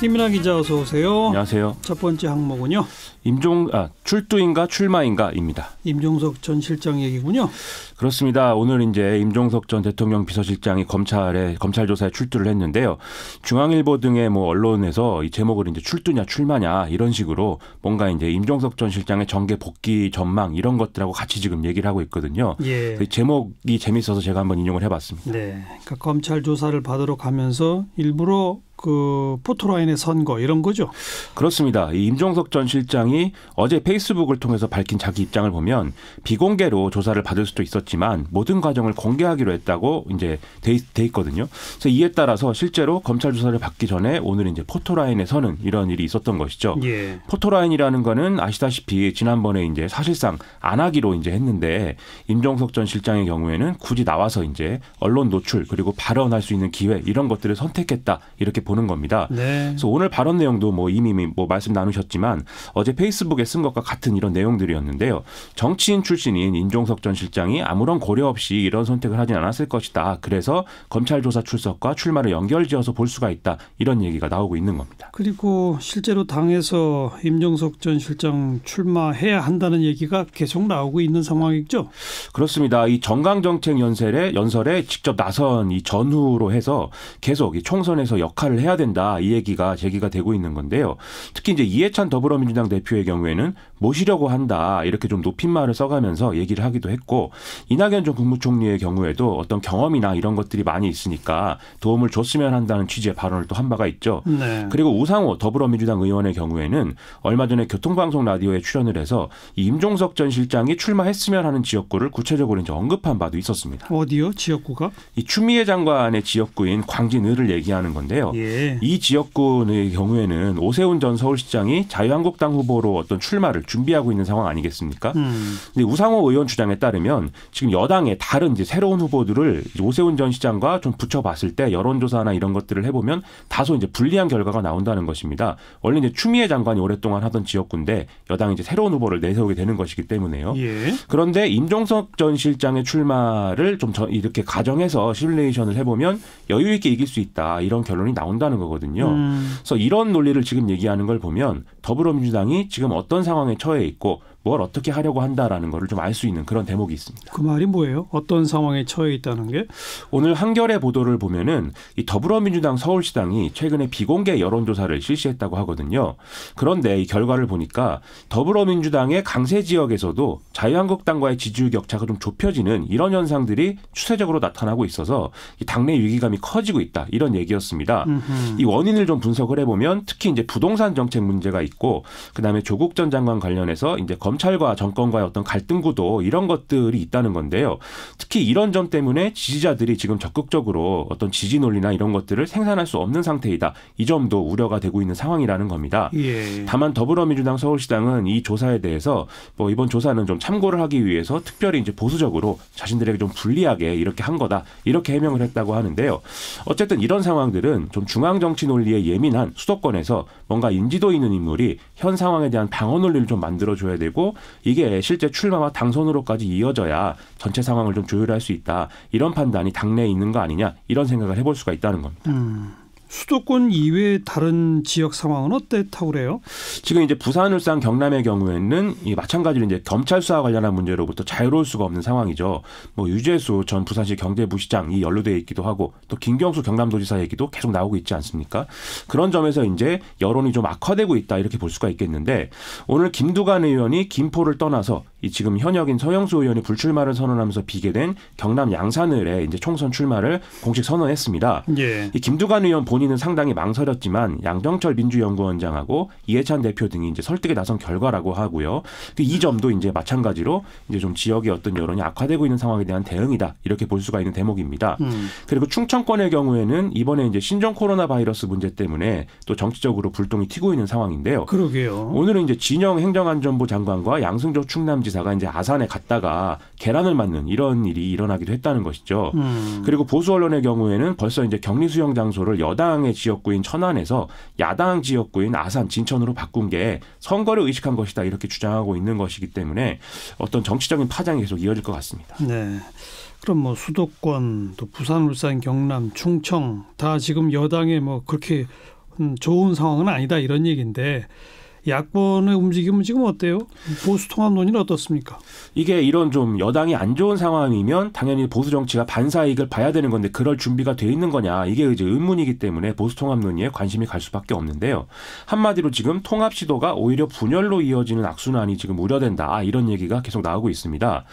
김민아 기자 어서 오세요. 안녕하세요. 첫 번째 항목은요. 임종 아 출두인가 출마인가입니다. 임종석 전 실장 얘기군요. 그렇습니다. 오늘 이제 임종석 전 대통령 비서실장이 검찰에 검찰 조사에 출두를 했는데요. 중앙일보 등의 뭐 언론에서 이 제목을 이제 출두냐 출마냐 이런 식으로 뭔가 이제 임종석 전 실장의 정계 복귀 전망 이런 것들하고 같이 지금 얘기를 하고 있거든요. 예. 그 제목이 재밌어서 제가 한번 인용을 해봤습니다. 네. 그러니까 검찰 조사를 받으러 가면서 일부러 그 포토라인의 선거 이런 거죠. 그렇습니다. 이 임종석 전 실장이 어제 페이스북을 통해서 밝힌 자기 입장을 보면 비공개로 조사를 받을 수도 있었지만 모든 과정을 공개하기로 했다고 이제 돼, 돼 있거든요. 그래서 이에 따라서 실제로 검찰 조사를 받기 전에 오늘 이제 포토라인에 서는 이런 일이 있었던 것이죠. 예. 포토라인이라는 거는 아시다시피 지난번에 이제 사실상 안 하기로 이제 했는데 임종석 전 실장의 경우에는 굳이 나와서 이제 언론 노출 그리고 발언할 수 있는 기회 이런 것들을 선택했다 이렇게 보는 겁니다. 네. 그래서 오늘 발언 내용도 뭐 이미 뭐 말씀 나누셨지만 어제 페이스북에 쓴 것과 같은 이런 내용들이었는데요. 정치인 출신인 임종석 전 실장이 아무런 고려 없이 이런 선택을 하진 않았을 것이다. 그래서 검찰 조사 출석과 출마를 연결지어서 볼 수가 있다. 이런 얘기가 나오고 있는 겁니다. 그리고 실제로 당에서 임종석 전 실장 출마해야 한다는 얘기가 계속 나오고 있는 상황이죠. 그렇습니다. 이 정강 정책 연설에 연설에 직접 나선 이 전후로 해서 계속 이 총선에서 역할을 해야 된다 이 얘기가 제기가 되고 있는 건데요. 특히 이제 이해찬 더불어민주당 대표의 경우에는 모시려고 한다 이렇게 좀 높임말을 써가면서 얘기를 하기도 했고 이낙연 전 국무총리의 경우에도 어떤 경험이나 이런 것들이 많이 있으니까 도움을 줬으면 한다는 취지의 발언을 또 한 바가 있죠. 네. 그리고 우상호 더불어민주당 의원의 경우에는 얼마 전에 교통방송 라디오에 출연을 해서 임종석 전 실장이 출마했으면 하는 지역구를 구체적으로 이제 언급한 바도 있었습니다. 어디요? 지역구가? 이 추미애 장관의 지역구인 광진을을 얘기하는 건데요. 예. 이 지역구의 경우에는 오세훈 전 서울시장이 자유한국당 후보로 어떤 출마를 준비하고 있는 상황 아니겠습니까? 음. 근데 우상호 의원 주장에 따르면 지금 여당의 다른 이제 새로운 후보들을 이제 오세훈 전 시장과 좀 붙여봤을 때 여론조사나 이런 것들을 해보면 다소 이제 불리한 결과가 나온다는 것입니다. 원래 이제 추미애 장관이 오랫동안 하던 지역군데 여당이 이제 새로운 후보를 내세우게 되는 것이기 때문에요. 예. 그런데 임종석 전 실장의 출마를 좀 이렇게 가정해서 시뮬레이션을 해보면 여유 있게 이길 수 있다 이런 결론이 나온다는 거거든요. 음. 그래서 이런 논리를 지금 얘기하는 걸 보면 더불어민주당이 지금 어떤 상황에 처해 있고 뭘 어떻게 하려고 한다라는 것을 좀알 수 있는 그런 대목이 있습니다. 그 말이 뭐예요? 어떤 상황에 처해 있다는 게? 오늘 한겨레 보도를 보면은 이 더불어민주당 서울시당이 최근에 비공개 여론조사를 실시했다고 하거든요. 그런데 이 결과를 보니까 더불어민주당의 강세 지역에서도 자유한국당과의 지지율 격차가 좀 좁혀지는 이런 현상들이 추세적으로 나타나고 있어서 이 당내 위기감이 커지고 있다 이런 얘기였습니다. 음흠. 이 원인을 좀 분석을 해보면 특히 이제 부동산 정책 문제가 있고 그 다음에 조국 전 장관 관련해서 이제 검 검찰과 정권과의 어떤 갈등 구도 이런 것들이 있다는 건데요. 특히 이런 점 때문에 지지자들이 지금 적극적으로 어떤 지지 논리나 이런 것들을 생산할 수 없는 상태이다. 이 점도 우려가 되고 있는 상황이라는 겁니다. 예. 다만 더불어민주당 서울시당은 이 조사에 대해서 뭐 이번 조사는 좀 참고를 하기 위해서 특별히 이제 보수적으로 자신들에게 좀 불리하게 이렇게 한 거다. 이렇게 해명을 했다고 하는데요. 어쨌든 이런 상황들은 좀 중앙 정치 논리에 예민한 수도권에서 뭔가 인지도 있는 인물이 현 상황에 대한 방어 논리를 좀 만들어 줘야 되고 되고 이게 실제 출마와 당선으로까지 이어져야 전체 상황을 좀 조율할 수 있다. 이런 판단이 당내에 있는 거 아니냐 이런 생각을 해볼 수가 있다는 겁니다. 음. 수도권 이외 의 다른 지역 상황은 어땠다고 그래요? 지금 이제 부산, 울산, 경남의 경우에는 이 마찬가지로 이제 검찰 수사 관련한 문제로부터 자유로울 수가 없는 상황이죠. 뭐 유재수 전 부산시 경제부시장이 연루돼 있기도 하고 또 김경수 경남도지사 얘기도 계속 나오고 있지 않습니까? 그런 점에서 이제 여론이 좀 악화되고 있다 이렇게 볼 수가 있겠는데 오늘 김두관 의원이 김포를 떠나서 이 지금 현역인 서영수 의원이 불출마를 선언하면서 비계된 경남 양산을에 이제 총선 출마를 공식 선언했습니다. 예. 이 김두관 의원 본인은 상당히 망설였지만 양정철 민주연구원장하고 이해찬 대표 등이 이제 설득에 나선 결과라고 하고요. 그 이 점도 이제 마찬가지로 이제 좀 지역의 어떤 여론이 악화되고 있는 상황에 대한 대응이다 이렇게 볼 수가 있는 대목입니다. 음. 그리고 충청권의 경우에는 이번에 이제 신종 코로나 바이러스 문제 때문에 또 정치적으로 불똥이 튀고 있는 상황인데요. 그러게요. 오늘은 이제 진영 행정안전부 장관과 양승조 충남 경지사가 이제 아산에 갔다가 계란을 맞는 이런 일이 일어나기도 했다는 것이죠. 음. 그리고 보수 언론의 경우에는 벌써 이제 격리 수용 장소를 여당의 지역구인 천안에서 야당 지역구인 아산 진천으로 바꾼 게 선거를 의식한 것이다 이렇게 주장하고 있는 것이기 때문에 어떤 정치적인 파장이 계속 이어질 것 같습니다. 네. 그럼 뭐 수도권 또 부산, 울산, 경남, 충청 다 지금 여당에 뭐 그렇게 음, 좋은 상황은 아니다 이런 얘기인데 야권의 움직임은 지금 어때요? 보수 통합논의는 어떻습니까? 이게 이런 좀 여당이 안 좋은 상황이면 당연히 보수 정치가 반사 이익을 봐야 되는 건데 그럴 준비가 돼 있는 거냐 이게 이제 의문이기 때문에 보수 통합논의에 관심이 갈 수밖에 없는데요. 한마디로 지금 통합 시도가 오히려 분열로 이어지는 악순환이 지금 우려된다 아, 이런 얘기가 계속 나오고 있습니다.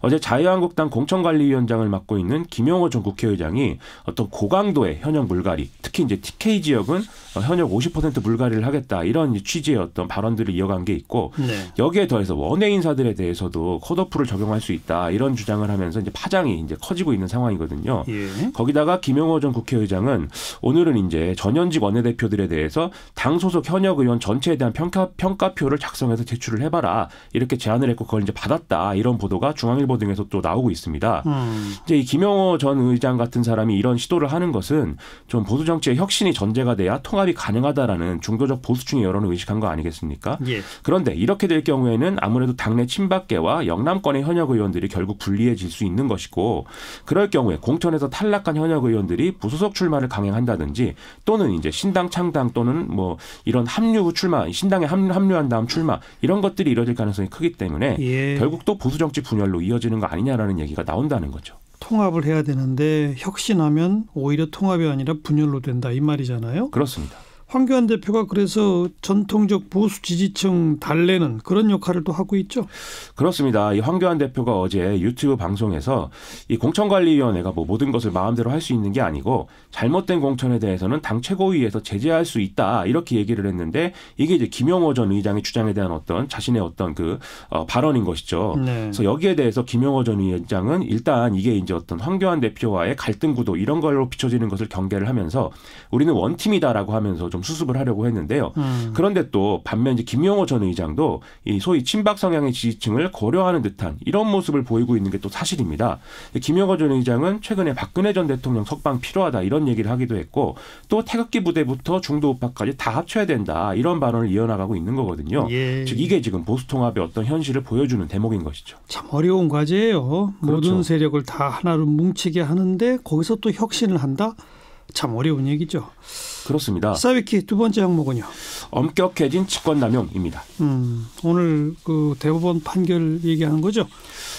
어제 자유한국당 공천관리위원장을 맡고 있는 김영호전 국회의장이 어떤 고강도의 현역 물갈이 특히 이제 TK 지역은 어, 현역 50% 물갈이를 하겠다 이런 취지였. 어떤 발언들을 이어간 게 있고 네. 여기에 더해서 원외 인사들에 대해서도 컷오프를 적용할 수 있다 이런 주장을 하면서 이제 파장이 이제 커지고 있는 상황이거든요. 예. 거기다가 김영호 전 국회의장은 오늘은 이제 전현직 원내대표들에 대해서 당 소속 현역 의원 전체에 대한 평가 평가표를 작성해서 제출을 해봐라 이렇게 제안을 했고 그걸 이제 받았다 이런 보도가 중앙일보 등에서 또 나오고 있습니다. 음. 이제 이 김영호 전 의장 같은 사람이 이런 시도를 하는 것은 좀 보수 정치의 혁신이 전제가 돼야 통합이 가능하다라는 종교적 보수층의 여론을 의식한 거 아닌가. 아니겠습니까? 예. 그런데 이렇게 될 경우에는 아무래도 당내 친박계와 영남권의 현역 의원들이 결국 불리해질 수 있는 것이고 그럴 경우에 공천에서 탈락한 현역 의원들이 부소속 출마를 강행한다든지 또는 이제 신당 창당 또는 뭐 이런 합류 후 출마, 신당에 합류, 한 다음 출마 이런 것들이 이뤄질 가능성이 크기 때문에 예. 결국 또 보수 정치 분열로 이어지는 거 아니냐라는 얘기가 나온다는 거죠. 통합을 해야 되는데 혁신하면 오히려 통합이 아니라 분열로 된다 이 말이잖아요. 그렇습니다. 황교안 대표가 그래서 전통적 보수 지지층 달래는 그런 역할을 또 하고 있죠. 그렇습니다. 이 황교안 대표가 어제 유튜브 방송에서 이 공천관리위원회가 뭐 모든 것을 마음대로 할 수 있는 게 아니고 잘못된 공천에 대해서는 당 최고위에서 제재할 수 있다 이렇게 얘기를 했는데 이게 이제 김영호 전 의장의 주장에 대한 어떤 자신의 어떤 그 어, 발언인 것이죠. 네. 그래서 여기에 대해서 김영호 전 위원장은 일단 이게 이제 어떤 황교안 대표와의 갈등 구도 이런 걸로 비춰지는 것을 경계를 하면서 우리는 원팀이다라고 하면서 좀좀 수습을 하려고 했는데요. 음. 그런데 또 반면 이제 김용호전 의장도 이 소위 친박 성향의 지지층을 고려하는 듯한 이런 모습을 보이고 있는 게 또 사실입니다. 김용호전 의장은 최근에 박근혜 전 대통령 석방 필요하다 이런 얘기를 하기도 했고 또 태극기 부대부터 중도 우파까지 다 합쳐야 된다 이런 발언을 이어나가고 있는 거거든요. 예. 즉 이게 지금 보수 통합의 어떤 현실을 보여주는 대목인 것이죠. 참 어려운 과제예요. 그렇죠. 모든 세력을 다 하나로 뭉치게 하는데 거기서 또 혁신을 한다. 참 어려운 얘기죠. 그렇습니다. 사이키 두 번째 항목은요. 엄격해진 직권남용입니다. 음, 오늘 그 대법원 판결 얘기하는 거죠.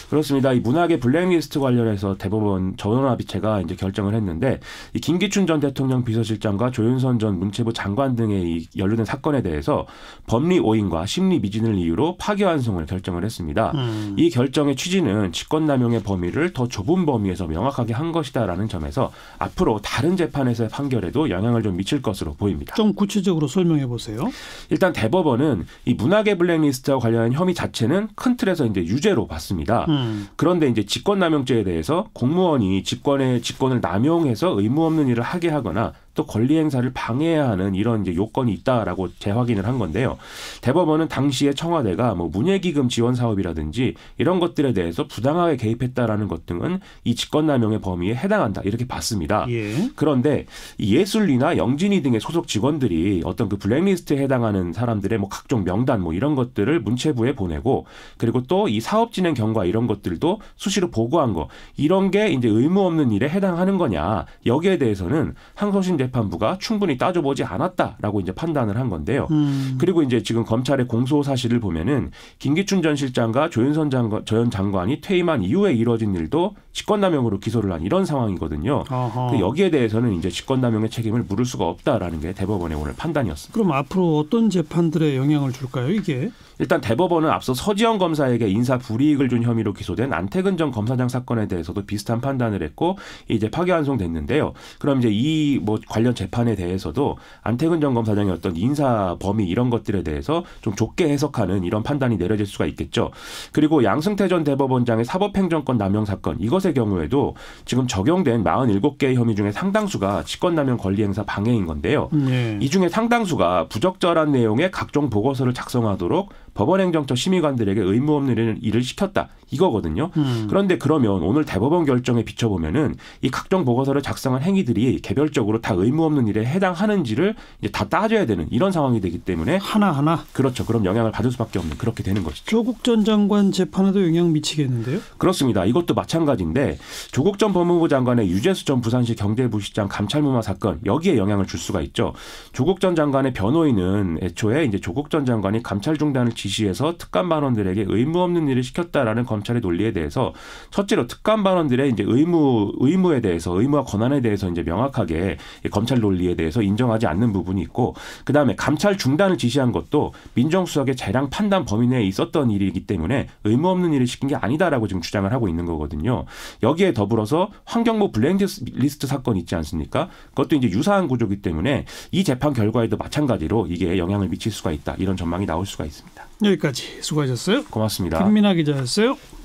그렇습니다. 이 문학의 블랙리스트 관련해서 대법원 전원합의체가 이제 결정을 했는데 이 김기춘 전 대통령 비서실장과 조윤선 전 문체부 장관 등의 이 연루된 사건에 대해서 법리 오인과 심리 미진을 이유로 파기환송을 결정을 했습니다. 음. 이 결정의 취지는 직권남용의 범위를 더 좁은 범위에서 명확하게 한 것이다라는 점에서 앞으로 다른 재판에서의 판결에도 영향을 좀 미칠 것으로 보입니다. 좀 구체적으로 설명해 보세요. 일단 대법원은 이 문학의 블랙리스트와 관련한 혐의 자체는 큰 틀에서 이제 유죄로 봤습니다. 음. 음. 그런데 이제 직권남용죄에 대해서 공무원이 직권의 직권을 남용해서 의무 없는 일을 하게 하거나 또 권리 행사를 방해해야 하는 이런 이제 요건이 있다라고 재확인을 한 건데요. 대법원은 당시에 청와대가 뭐 문예기금 지원 사업이라든지 이런 것들에 대해서 부당하게 개입했다라는 것 등은 이 직권남용의 범위에 해당한다 이렇게 봤습니다. 예. 그런데 예술이나 영진이 등의 소속 직원들이 어떤 그 블랙리스트에 해당하는 사람들의 뭐 각종 명단 뭐 이런 것들을 문체부에 보내고 그리고 또 이 사업 진행 경과 이런 것들도 수시로 보고한 거 이런 게 이제 의무 없는 일에 해당하는 거냐 여기에 대해서는 항소심 재판부가 충분히 따져보지 않았다라고 이제 판단을 한 건데요. 음. 그리고 이제 지금 검찰의 공소 사실을 보면은 김기춘 전 실장과 조윤선 장관, 전 장관이 퇴임한 이후에 이뤄진 일도 직권남용으로 기소를 한 이런 상황이거든요. 그 여기에 대해서는 이제 직권남용의 책임을 물을 수가 없다라는 게 대법원의 오늘 판단이었습니다. 그럼 앞으로 어떤 재판들에 영향을 줄까요, 이게? 일단 대법원은 앞서 서지영 검사에게 인사 불이익을 준 혐의로 기소된 안태근 전 검사장 사건에 대해서도 비슷한 판단을 했고 이제 파기환송됐는데요. 그럼 이제 이뭐 관련 재판에 대해서도 안태근 전 검사장의 어떤 인사 범위 이런 것들에 대해서 좀 좁게 해석하는 이런 판단이 내려질 수가 있겠죠. 그리고 양승태 전 대법원장의 사법행정권 남용 사건 이것의 경우에도 지금 적용된 47개의 혐의 중에 상당수가 직권남용 권리행사 방해인 건데요. 네. 이 중에 상당수가 부적절한 내용의 각종 보고서를 작성하도록 법원 행정처 심의관들에게 의무 없는 일을 시켰다 이거거든요. 음. 그런데 그러면 오늘 대법원 결정에 비춰보면은 이 각종 보고서를 작성한 행위들이 개별적으로 다 의무 없는 일에 해당하는지를 이제 다 따져야 되는 이런 상황이 되기 때문에 하나 하나 그렇죠. 그럼 영향을 받을 수밖에 없는 그렇게 되는 것이죠. 조국 전 장관 재판에도 영향 미치겠는데요? 그렇습니다. 이것도 마찬가지인데 조국 전 법무부 장관의 유재수 전 부산시 경제부시장 감찰무마 사건 여기에 영향을 줄 수가 있죠. 조국 전 장관의 변호인은 애초에 이제 조국 전 장관이 감찰 중단을 지시해서 특감 반원들에게 의무 없는 일을 시켰다라는 검찰의 논리에 대해서 첫째로 특감 반원들의 이제 의무 의무에 대해서 의무와 권한에 대해서 이제 명확하게 검찰 논리에 대해서 인정하지 않는 부분이 있고 그다음에 감찰 중단을 지시한 것도 민정수석의 재량 판단 범위 내에 있었던 일이기 때문에 의무 없는 일을 시킨 게 아니다라고 지금 주장을 하고 있는 거거든요. 여기에 더불어서 환경부 블랙리스트 사건 있지 않습니까? 그것도 이제 유사한 구조기 때문에 이 재판 결과에도 마찬가지로 이게 영향을 미칠 수가 있다 이런 전망이 나올 수가 있습니다. 여기까지 수고하셨어요. 고맙습니다. 김민아 기자였어요.